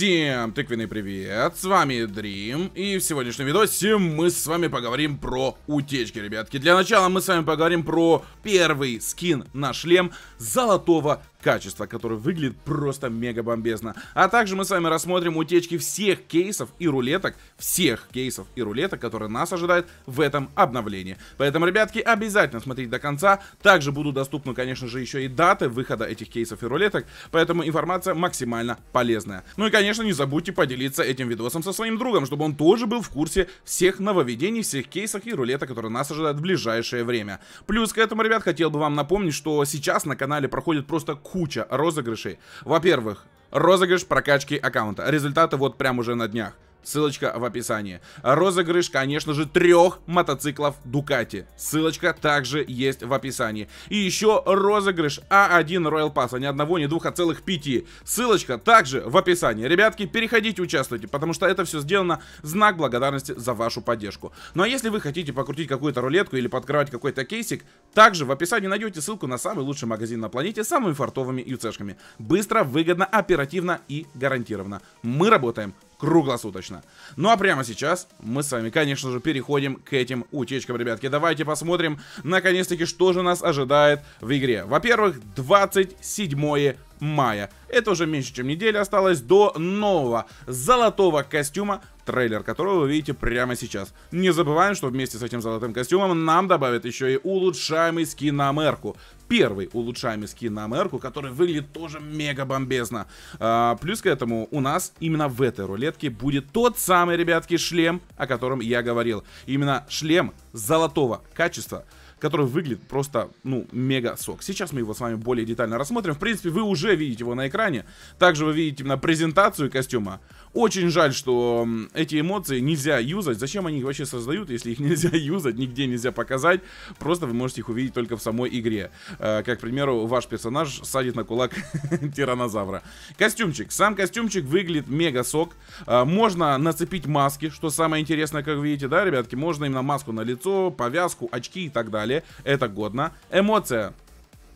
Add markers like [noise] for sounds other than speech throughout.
Всем тыквенный привет, с вами Дрим, и в сегодняшнем видосе мы с вами поговорим про утечки, ребятки. Для начала мы с вами поговорим про первый скин на шлем золотого качество, которое выглядит просто мега бомбезно. А также мы с вами рассмотрим утечки всех кейсов и рулеток, всех кейсов и рулеток, которые нас ожидают в этом обновлении. Поэтому, ребятки, обязательно смотрите до конца. Также будут доступны, конечно же, еще и даты выхода этих кейсов и рулеток, поэтому информация максимально полезная. Ну и, конечно, не забудьте поделиться этим видосом со своим другом, чтобы он тоже был в курсе всех нововведений, всех кейсов и рулеток, которые нас ожидают в ближайшее время. Плюс к этому, ребят, хотел бы вам напомнить, что сейчас на канале проходит просто куча розыгрышей. Во-первых, розыгрыш прокачки аккаунта. Результаты вот прям уже на днях. Ссылочка в описании. Розыгрыш, конечно же, трех мотоциклов Ducati. Ссылочка также есть в описании. И еще розыгрыш А1 Royal Pass, а ни одного, ни двух, а целых пяти. Ссылочка также в описании. Ребятки, переходите, участвуйте, потому что это все сделано знак благодарности за вашу поддержку. Ну а если вы хотите покрутить какую-то рулетку или подкрывать какой-то кейсик, также в описании найдете ссылку на самый лучший магазин на планете с самыми фартовыми юцешками. Быстро, выгодно, оперативно и гарантированно. Мы работаем круглосуточно. Ну а прямо сейчас мы с вами, конечно же, переходим к этим утечкам, ребятки. Давайте посмотрим, наконец-таки, что же нас ожидает в игре. Во-первых, 27 мая. Это уже меньше, чем неделя осталось до нового золотого костюма трейлер которого вы видите прямо сейчас. Не забываем, что вместе с этим золотым костюмом нам добавят еще и улучшаемый скин на Мерку. Первый улучшаемый скин на Мерку, который выглядит тоже мега бомбезно. А, плюс к этому у нас именно в этой рулетке будет тот самый, ребятки, шлем, о котором я говорил. Именно шлем золотого качества который выглядит просто, ну, мега сок. Сейчас мы его с вами более детально рассмотрим. В принципе, вы уже видите его на экране. Также вы видите именно презентацию костюма. Очень жаль, что эти эмоции нельзя юзать. Зачем они их вообще создают, если их [laughs] нельзя юзать, нигде нельзя показать. Просто вы можете их увидеть только в самой игре. Э, как, к примеру, ваш персонаж садит на кулак [laughs] тиранозавра. Костюмчик. Сам костюмчик выглядит мега сок. Э, можно нацепить маски, что самое интересное, как видите, да, ребятки? Можно им на маску на лицо, повязку, очки и так далее. Это годно. Эмоция.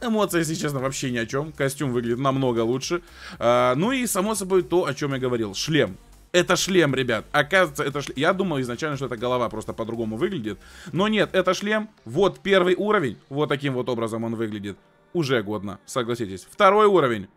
Эмоции, если честно, вообще ни о чем. Костюм выглядит намного лучше. А, ну и, само собой, то, о чем я говорил. Шлем это шлем, ребят. Оказывается, это шлем. Я думал изначально, что это голова просто по-другому выглядит. Но нет, это шлем. Вот первый уровень. Вот таким вот образом он выглядит. Уже годно, согласитесь. Второй уровень.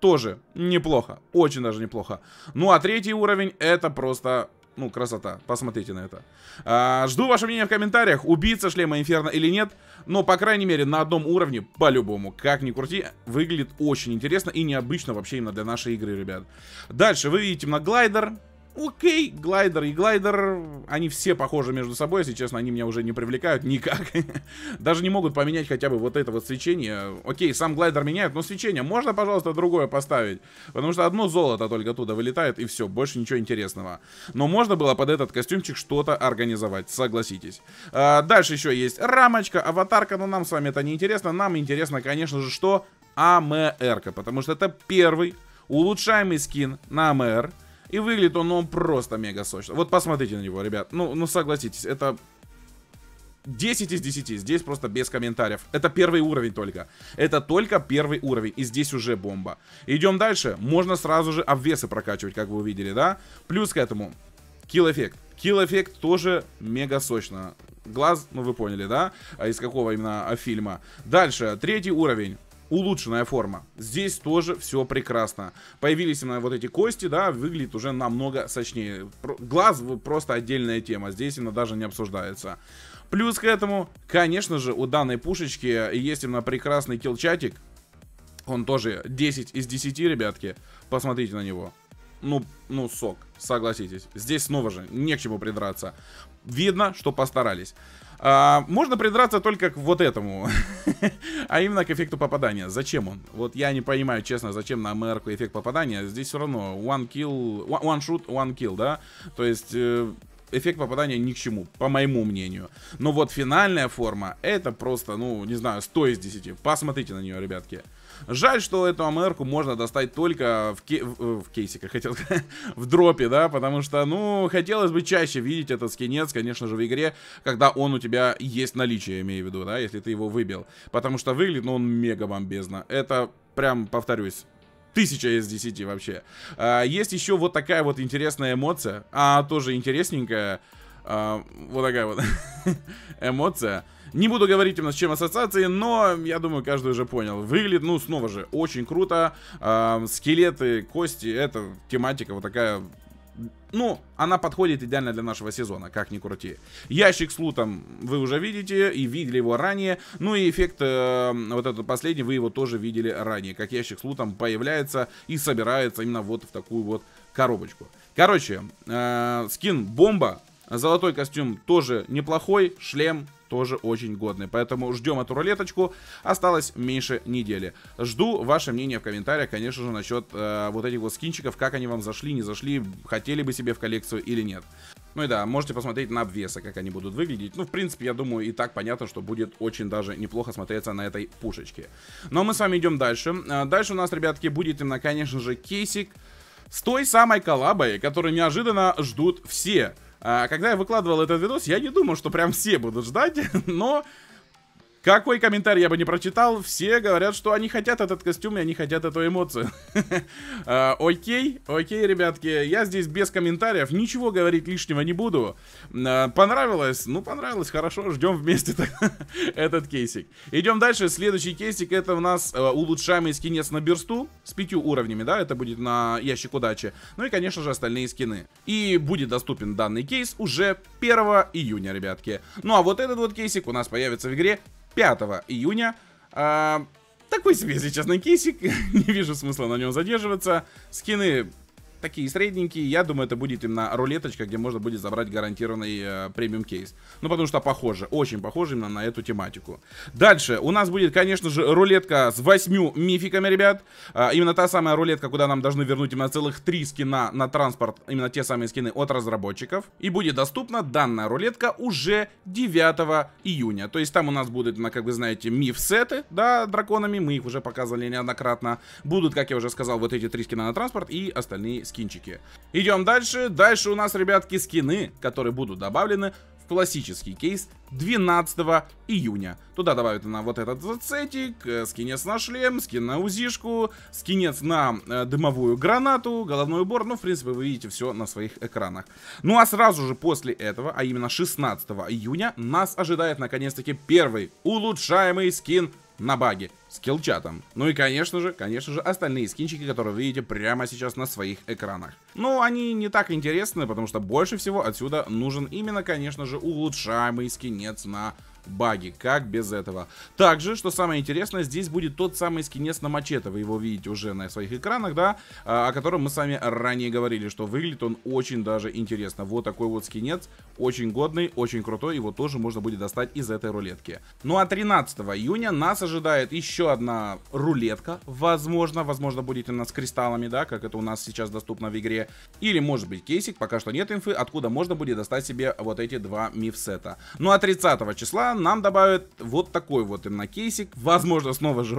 Тоже неплохо. Очень даже неплохо. Ну а третий уровень это просто ну, красота. Посмотрите на это. А, жду ваше мнение в комментариях, убийца шлема Инферно или нет. Но, по крайней мере, на одном уровне, по-любому, как ни крути, выглядит очень интересно и необычно вообще именно для нашей игры, ребят. Дальше вы видите на Многлайдер. Окей, глайдер и глайдер, они все похожи между собой, если честно, они меня уже не привлекают никак. [laughs] Даже не могут поменять хотя бы вот это вот свечение. Окей, сам глайдер меняет, но свечение можно, пожалуйста, другое поставить? Потому что одно золото только оттуда вылетает и все, больше ничего интересного. Но можно было под этот костюмчик что-то организовать, согласитесь. А, дальше еще есть рамочка, аватарка, но нам с вами это не интересно. Нам интересно, конечно же, что? АМР, потому что это первый улучшаемый скин на АМР и выглядит он, ну, он просто мега сочно. Вот посмотрите на него, ребят. Ну, ну согласитесь, это 10 из 10, здесь просто без комментариев. Это первый уровень только. Это только первый уровень, и здесь уже бомба. Идем дальше, можно сразу же обвесы прокачивать, как вы увидели, да? Плюс к этому, килл-эффект. Килл-эффект тоже мега сочно. Глаз, ну вы поняли, да? А из какого именно а, фильма. Дальше, третий уровень улучшенная форма. Здесь тоже все прекрасно. Появились именно вот эти кости, да, выглядит уже намного сочнее. Глаз просто отдельная тема, здесь она даже не обсуждается. Плюс к этому, конечно же, у данной пушечки есть именно прекрасный килчатик. Он тоже 10 из 10, ребятки. Посмотрите на него ну, ну, сок, согласитесь. Здесь снова же не к чему придраться. Видно, что постарались. А, можно придраться только к вот этому, [laughs] а именно к эффекту попадания. Зачем он? Вот я не понимаю, честно, зачем на МРК эффект попадания. Здесь все равно one kill, one shoot, one kill, да? То есть э, эффект попадания ни к чему, по моему мнению. Но вот финальная форма, это просто, ну, не знаю, 100 из 10. Посмотрите на нее, ребятки. Жаль, что эту амр можно достать только в, ке в э, кейсиках, [laughs] хотел в дропе, да, потому что, ну, хотелось бы чаще видеть этот скинец, конечно же, в игре, когда он у тебя есть наличие, имею в виду, да, если ты его выбил. Потому что выглядит, ну, он мега бомбезно. Это, прям, повторюсь, Тысяча из десяти вообще. А, есть еще вот такая вот интересная эмоция. А, тоже интересненькая. А, вот такая вот [laughs] эмоция. Не буду говорить у нас чем ассоциации, но я думаю, каждый уже понял. Выглядит, ну, снова же, очень круто. Э, скелеты, кости, это тематика вот такая ну, она подходит идеально для нашего сезона, как ни крути. Ящик с лутом вы уже видите и видели его ранее. Ну и эффект э, вот этот последний вы его тоже видели ранее. Как ящик с лутом появляется и собирается именно вот в такую вот коробочку. Короче, э, скин бомба Золотой костюм тоже неплохой, шлем тоже очень годный. Поэтому ждем эту рулеточку. Осталось меньше недели. Жду ваше мнение в комментариях, конечно же, насчет э, вот этих вот скинчиков, как они вам зашли, не зашли, хотели бы себе в коллекцию или нет. Ну и да, можете посмотреть на обвесы, как они будут выглядеть. Ну, в принципе, я думаю, и так понятно, что будет очень даже неплохо смотреться на этой пушечке. Но мы с вами идем дальше. Э, дальше у нас, ребятки, будет именно, конечно же, кейсик с той самой коллабой, которую неожиданно ждут все. А когда я выкладывал этот видос, я не думал, что прям все будут ждать, [laughs] но какой комментарий я бы не прочитал, все говорят, что они хотят этот костюм и они хотят эту эмоцию. [laughs] А, окей, окей, ребятки, я здесь без комментариев, ничего говорить лишнего не буду. А, понравилось? Ну, понравилось, хорошо, ждем вместе [laughs] этот кейсик. Идем дальше, следующий кейсик, это у нас а, улучшаемый скинец на берсту с пятью уровнями, да, это будет на ящик удачи. Ну и, конечно же, остальные скины. И будет доступен данный кейс уже 1 июня, ребятки. Ну а вот этот вот кейсик у нас появится в игре 5 июня. А, такой себе, если честно, кейсик. [laughs] Не вижу смысла на нем задерживаться. Скины такие средненькие. Я думаю, это будет именно рулеточка, где можно будет забрать гарантированный э, премиум кейс. Ну, потому что похоже, очень похоже именно на эту тематику. Дальше у нас будет, конечно же, рулетка с восьмью мификами, ребят. Э, именно та самая рулетка, куда нам должны вернуть именно целых три скина на транспорт. Именно те самые скины от разработчиков. И будет доступна данная рулетка уже 9 июня. То есть там у нас будут, как вы знаете, миф-сеты, да, драконами. Мы их уже показывали неоднократно. Будут, как я уже сказал, вот эти три скина на транспорт и остальные скинчики. Идем дальше. Дальше у нас, ребятки, скины, которые будут добавлены в классический кейс 12 июня. Туда добавят на вот этот зацетик, э, скинец на шлем, скин на узишку, скинец на э, дымовую гранату, головной убор. Ну, в принципе, вы видите все на своих экранах. Ну, а сразу же после этого, а именно 16 июня, нас ожидает наконец-таки первый улучшаемый скин на баге с килчатом. Ну и, конечно же, конечно же, остальные скинчики, которые вы видите прямо сейчас на своих экранах. Но ну, они не так интересны, потому что больше всего отсюда нужен именно, конечно же, улучшаемый скинец на баги. Как без этого? Также, что самое интересное, здесь будет тот самый скинец на мачете. Вы его видите уже на своих экранах, да? А, о котором мы с вами ранее говорили, что выглядит он очень даже интересно. Вот такой вот скинец. Очень годный, очень крутой. Его тоже можно будет достать из этой рулетки. Ну а 13 июня нас ожидает еще одна рулетка. Возможно, возможно будет она с кристаллами, да? Как это у нас сейчас доступно в игре. Или может быть кейсик. Пока что нет инфы, откуда можно будет достать себе вот эти два мифсета. Ну а 30 числа нам добавят вот такой вот именно кейсик. Возможно, снова же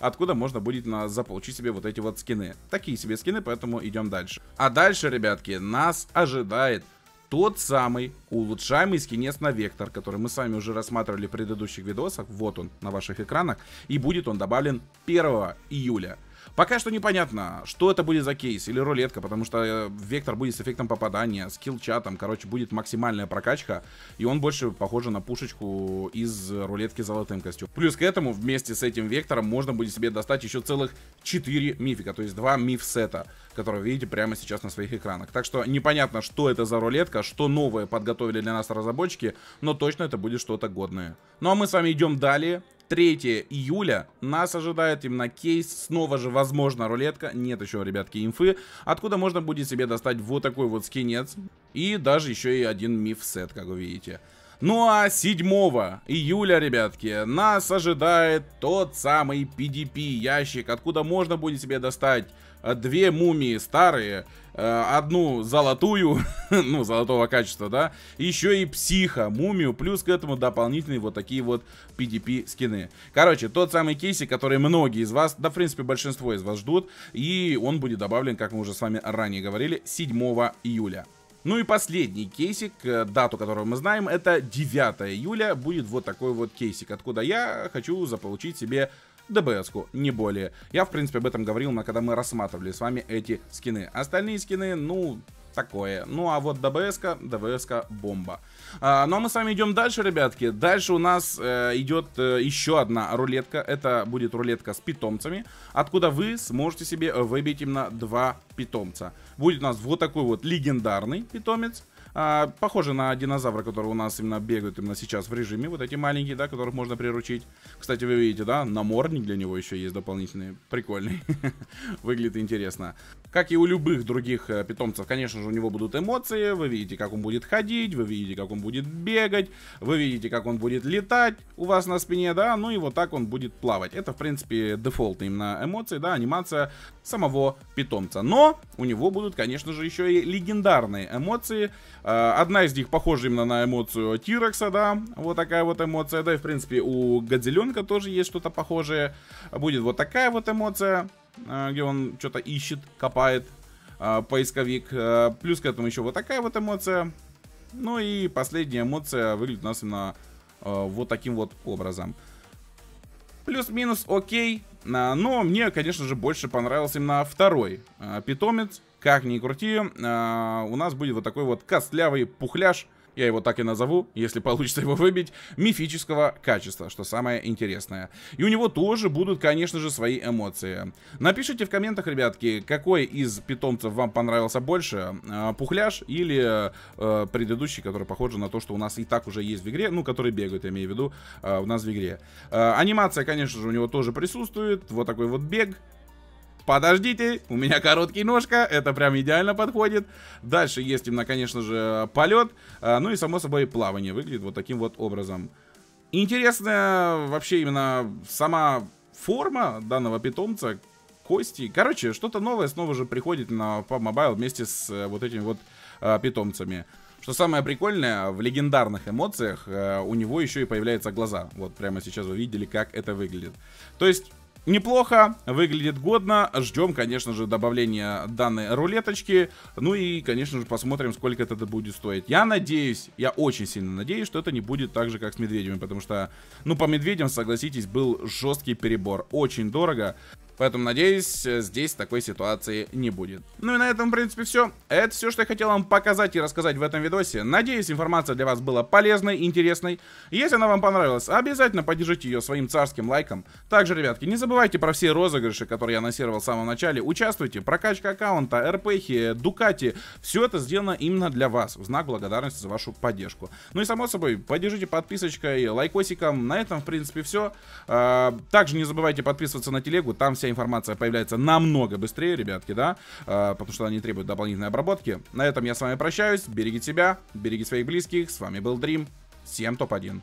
откуда можно будет на, заполучить себе вот эти вот скины. Такие себе скины, поэтому идем дальше. А дальше, ребятки, нас ожидает тот самый улучшаемый скинец на вектор, который мы с вами уже рассматривали в предыдущих видосах. Вот он на ваших экранах. И будет он добавлен 1 июля. Пока что непонятно, что это будет за кейс или рулетка, потому что э, вектор будет с эффектом попадания, с чатом короче, будет максимальная прокачка, и он больше похоже на пушечку из рулетки с золотым костюм. Плюс к этому вместе с этим вектором можно будет себе достать еще целых 4 мифика, то есть 2 миф-сета, которые вы видите прямо сейчас на своих экранах. Так что непонятно, что это за рулетка, что новое подготовили для нас разработчики, но точно это будет что-то годное. Ну а мы с вами идем далее 3 июля нас ожидает именно кейс, снова же, возможно, рулетка, нет еще, ребятки, инфы, откуда можно будет себе достать вот такой вот скинец и даже еще и один миф-сет, как вы видите. Ну а 7 июля, ребятки, нас ожидает тот самый PDP ящик, откуда можно будет себе достать э, две мумии старые, э, одну золотую, [laughs] ну, золотого качества, да, еще и психа, мумию, плюс к этому дополнительные вот такие вот PDP скины. Короче, тот самый кейсик, который многие из вас, да, в принципе, большинство из вас ждут, и он будет добавлен, как мы уже с вами ранее говорили, 7 июля. Ну и последний кейсик, э, дату которого мы знаем, это 9 июля. Будет вот такой вот кейсик, откуда я хочу заполучить себе ДБС-ку, не более. Я, в принципе, об этом говорил, когда мы рассматривали с вами эти скины. Остальные скины, ну, такое. Ну а вот ДБС-ка, бомба. А, ну а мы с вами идем дальше, ребятки. Дальше у нас э, идет э, еще одна рулетка. Это будет рулетка с питомцами, откуда вы сможете себе выбить именно два питомца. Будет у нас вот такой вот легендарный питомец а, похожи на динозавра, которые у нас именно бегают именно сейчас в режиме. Вот эти маленькие, да, которых можно приручить. Кстати, вы видите, да, намордник для него еще есть дополнительный. Прикольный. [laughs] Выглядит интересно. Как и у любых других э, питомцев, конечно же, у него будут эмоции. Вы видите, как он будет ходить, вы видите, как он будет бегать, вы видите, как он будет летать у вас на спине, да, ну и вот так он будет плавать. Это, в принципе, дефолт именно эмоции, да, анимация самого питомца. Но у него будут, конечно же, еще и легендарные эмоции, Э, одна из них похожа именно на эмоцию Тирекса, да, вот такая вот эмоция, да, и в принципе у Годзиленка тоже есть что-то похожее. Будет вот такая вот эмоция, э, где он что-то ищет, копает э, поисковик. Плюс к этому еще вот такая вот эмоция. Ну и последняя эмоция выглядит у нас именно вот таким вот образом. Плюс-минус окей. А, но мне, конечно же, больше понравился именно второй а, питомец. Как ни крути, а, у нас будет вот такой вот костлявый пухляж я его так и назову, если получится его выбить, мифического качества, что самое интересное. И у него тоже будут, конечно же, свои эмоции. Напишите в комментах, ребятки, какой из питомцев вам понравился больше, э, пухляж или э, предыдущий, который похож на то, что у нас и так уже есть в игре, ну, который бегает, я имею в виду, э, у нас в игре. Э, анимация, конечно же, у него тоже присутствует, вот такой вот бег, подождите, у меня короткий ножка, это прям идеально подходит. Дальше есть именно, конечно же, полет, э, ну и само собой плавание выглядит вот таким вот образом. Интересная вообще именно сама форма данного питомца, кости. Короче, что-то новое снова же приходит на PUBG Mobile вместе с э, вот этими вот э, питомцами. Что самое прикольное, в легендарных эмоциях э, у него еще и появляются глаза. Вот прямо сейчас вы видели, как это выглядит. То есть Неплохо, выглядит годно. Ждем, конечно же, добавления данной рулеточки. Ну и, конечно же, посмотрим, сколько это будет стоить. Я надеюсь, я очень сильно надеюсь, что это не будет так же, как с медведями. Потому что, ну, по медведям, согласитесь, был жесткий перебор. Очень дорого. Поэтому, надеюсь, здесь такой ситуации не будет. Ну и на этом, в принципе, все. Это все, что я хотел вам показать и рассказать в этом видосе. Надеюсь, информация для вас была полезной и интересной. Если она вам понравилась, обязательно поддержите ее своим царским лайком. Также, ребятки, не забывайте про все розыгрыши, которые я анонсировал в самом начале. Участвуйте, прокачка аккаунта, РПХи, Дукати. Все это сделано именно для вас, в знак благодарности за вашу поддержку. Ну и, само собой, поддержите подписочкой, лайкосиком. На этом, в принципе, все. А, также не забывайте подписываться на телегу, там вся информация появляется намного быстрее, ребятки, да, э, потому что она не требует дополнительной обработки. На этом я с вами прощаюсь, берегите себя, берегите своих близких, с вами был Dream, всем топ-1.